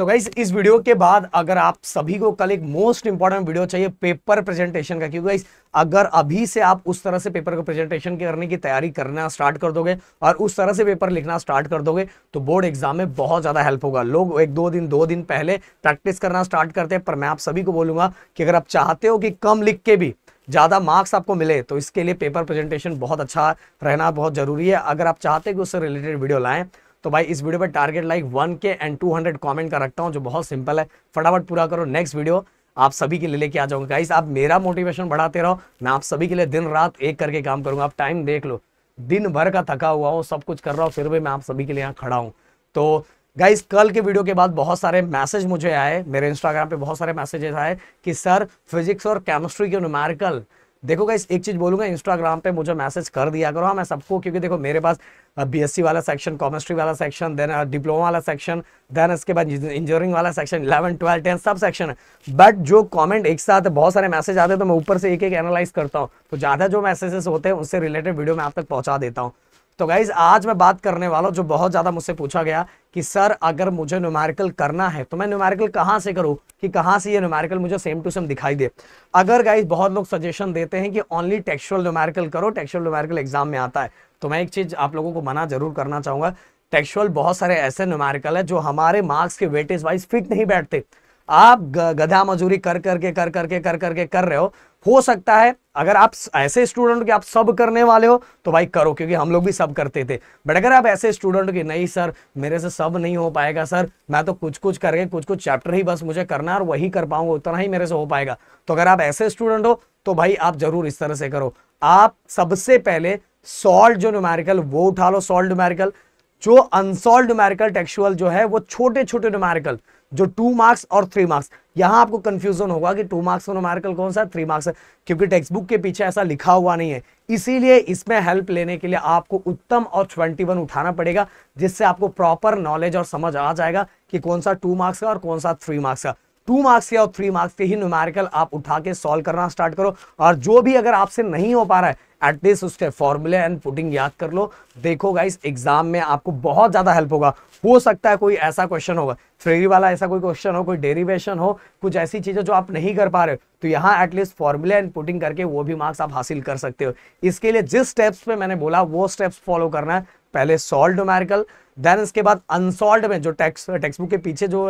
सो so guys इस video के बाद अगर आप सभी को कल एक मोस्ट इंपॉर्टेंट वीडियो चाहिए पेपर प्रेजेंटेशन का क्योंकि गाइज अगर अभी से आप उस तरह से पेपर का प्रेजेंटेशन करने की तैयारी करना स्टार्ट कर दोगे और उस तरह से पेपर लिखना स्टार्ट कर दोगे तो बोर्ड एग्जाम में बहुत ज़्यादा हेल्प होगा लोग एक दो दिन दो दिन पहले प्रैक्टिस करना स्टार्ट करते हैं पर मैं आप सभी को बोलूंगा कि अगर आप चाहते हो कि कम लिख के भी ज़्यादा मार्क्स आपको मिले तो इसके लिए पेपर प्रेजेंटेशन बहुत अच्छा रहना बहुत ज़रूरी है अगर आप चाहते हो कि उससे रिलेटेड वीडियो लाएं तो भाई इस वीडियो पर target like one K and two hundred comment का रखता हूँ जो बहुत सिंपल है फटाफट पूरा करो नेक्स्ट वीडियो आप सभी के लिए लेके आ जाऊंगा गाइस आप मेरा मोटिवेशन बढ़ाते रहो मैं आप सभी के लिए दिन रात एक करके काम करूंगा आप टाइम देख लो दिन भर का थका हुआ हूँ सब कुछ कर रहा हूँ फिर भी मैं आप सभी के लिए यहाँ खड़ा हूँ तो गाइस कल के वीडियो के बाद बहुत सारे मैसेज मुझे आए मेरे इंस्टाग्राम पे बहुत सारे मैसेजेस आए कि सर फिजिक्स और केमिस्ट्री के न्यूमेरिकल देखो गाइस एक चीज बोलूंगा इंस्टाग्राम पे मुझे मैसेज कर दिया करो हाँ, मैं सबको क्योंकि देखो मेरे पास बीएससी वाला सेक्शन कॉमेस्ट्री वाला सेक्शन देन डिप्लोमा वाला सेक्शन देन इसके बाद इंजीनियरिंग वाला सेक्शन इलेवन ट्वेल्थ टेंथ सब सेक्शन है बट जो कमेंट एक साथ बहुत सारे मैसेज आते हैं तो मैं ऊपर से एक एक एनालाइज करता हूँ तो ज़्यादा जो मैसेजेस होते हैं उससे रिलेटेड वीडियो मैं आप तक पहुँचा देता हूँ तो गाइज आज मैं बात करने वाला हूँ जो बहुत ज़्यादा मुझसे पूछा गया कि सर अगर मुझे न्यूमेरिकल करना है तो मैं न्यूमेरिकल कहाँ से करूँ कि कहाँ से ये न्यूमेरिकल मुझे सेम टू सेम दिखाई दे अगर गाइज बहुत लोग सजेशन देते हैं कि ओनली टेक्सुअल न्यूमेरिकल करो टेक्सुअल न्यूमेरिकल एग्जाम में आता है तो मैं एक चीज़ आप लोगों को मना जरूर करना चाहूंगा टेक्सुअल बहुत सारे ऐसे न्यूमेरिकल है जो हमारे मार्क्स के वेटेज वाइज फिट नहीं बैठते आप गधा मजूरी कर करके कर करके कर करके कर, कर, कर, कर रहे हो हो सकता है अगर आप ऐसे स्टूडेंट के आप सब करने वाले हो तो भाई करो क्योंकि हम लोग भी सब करते थे बट अगर आप ऐसे स्टूडेंट के नहीं सर मेरे से सब नहीं हो पाएगा सर मैं तो कुछ कुछ करके कुछ कुछ चैप्टर ही बस मुझे करना और वही कर पाऊंगा उतना ही मेरे से हो पाएगा तो अगर आप ऐसे स्टूडेंट हो तो भाई आप जरूर इस तरह से करो आप सबसे पहले सॉल्ट जो न्यूमेरिकल वो उठा लो सॉल्ट न्यूमेरिकल जो अनसोल्व न्यूमेरिकल टेक्सुअल जो है वो छोटे छोटे न्यूमेरिकल जो टू मार्क्स और थ्री मार्क्स यहाँ आपको कंफ्यूजन होगा कि टू मार्क्स और न्यूमेरिकल कौन सा थ्री मार्क्स क्योंकि टेक्स्ट बुक के पीछे ऐसा लिखा हुआ नहीं है इसीलिए इसमें हेल्प लेने के लिए आपको उत्तम और ट्वेंटी वन उठाना पड़ेगा जिससे आपको प्रॉपर नॉलेज और समझ आ जाएगा कि कौन सा टू मार्क्स का और कौन सा थ्री मार्क्स का टू मार्क्स के और थ्री मार्क्स के ही न्यूमेरिकल आप उठा के सॉल्व करना स्टार्ट करो और जो भी अगर आपसे नहीं हो पा रहा है एटलीस्ट उसके फॉर्मूले एंड पुटिंग याद कर लो देखो गाइस एग्जाम में आपको बहुत ज़्यादा हेल्प होगा हो सकता है कोई ऐसा क्वेश्चन होगा फ्रेरी वाला ऐसा कोई क्वेश्चन हो कोई डेरिवेशन हो कुछ ऐसी चीज़ें जो आप नहीं कर पा रहे हो तो यहाँ एटलीस्ट फॉर्मूले एंड पुटिंग करके वो भी मार्क्स आप हासिल कर सकते हो इसके लिए जिस स्टेप्स पे मैंने बोला वो स्टेप्स फॉलो करना है पहले सॉल्व न्यूमेरिकल देन इसके बाद अनसॉल्व में जो टेक्स्ट टेक्स्ट बुक के पीछे जो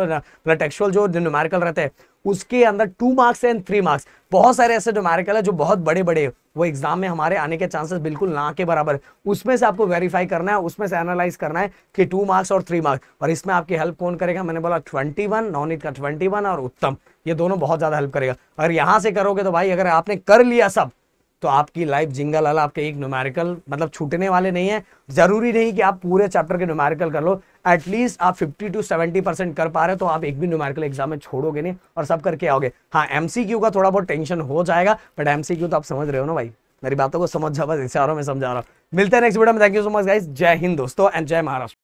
टेक्सुअल मतलब जो न्यूमेरिकल रहते हैं उसके अंदर two marks and three marks बहुत सारे ऐसे न्यूमेरिकल है जो बहुत बड़े बड़े वो एग्जाम में हमारे आने के चांसेस बिल्कुल ना के बराबर उसमें से आपको वेरीफाई करना है उसमें से एनालाइज करना है कि टू मार्क्स और थ्री मार्क्स और इसमें आपकी हेल्प कौन करेगा मैंने बोला ट्वेंटी वन नवनीत का ट्वेंटी वन और उत्तम ये दोनों बहुत ज़्यादा हेल्प करेगा अगर यहाँ से करोगे तो भाई अगर आपने कर लिया सब तो आपकी लाइफ जिंगल अल आपके एक न्यूमेरिकल मतलब छूटने वाले नहीं है ज़रूरी नहीं कि आप पूरे चैप्टर के न्यूमेरिकल कर लो एटलीस्ट आप 50 टू 70 परसेंट कर पा रहे हो तो आप एक भी न्यूमेरिकल एग्जाम में छोड़ोगे नहीं और सब करके आओगे हाँ एम का थोड़ा बहुत टेंशन हो जाएगा बट एम तो आप समझ रहे हो ना भाई मेरी बातों को समझ जाओ बस इशारों में समझा रहा हूँ मिलते हैं नेक्स्ट वीडियो में thank you so much guys जय हिंद दोस्तों एंड जय महाराष्ट्र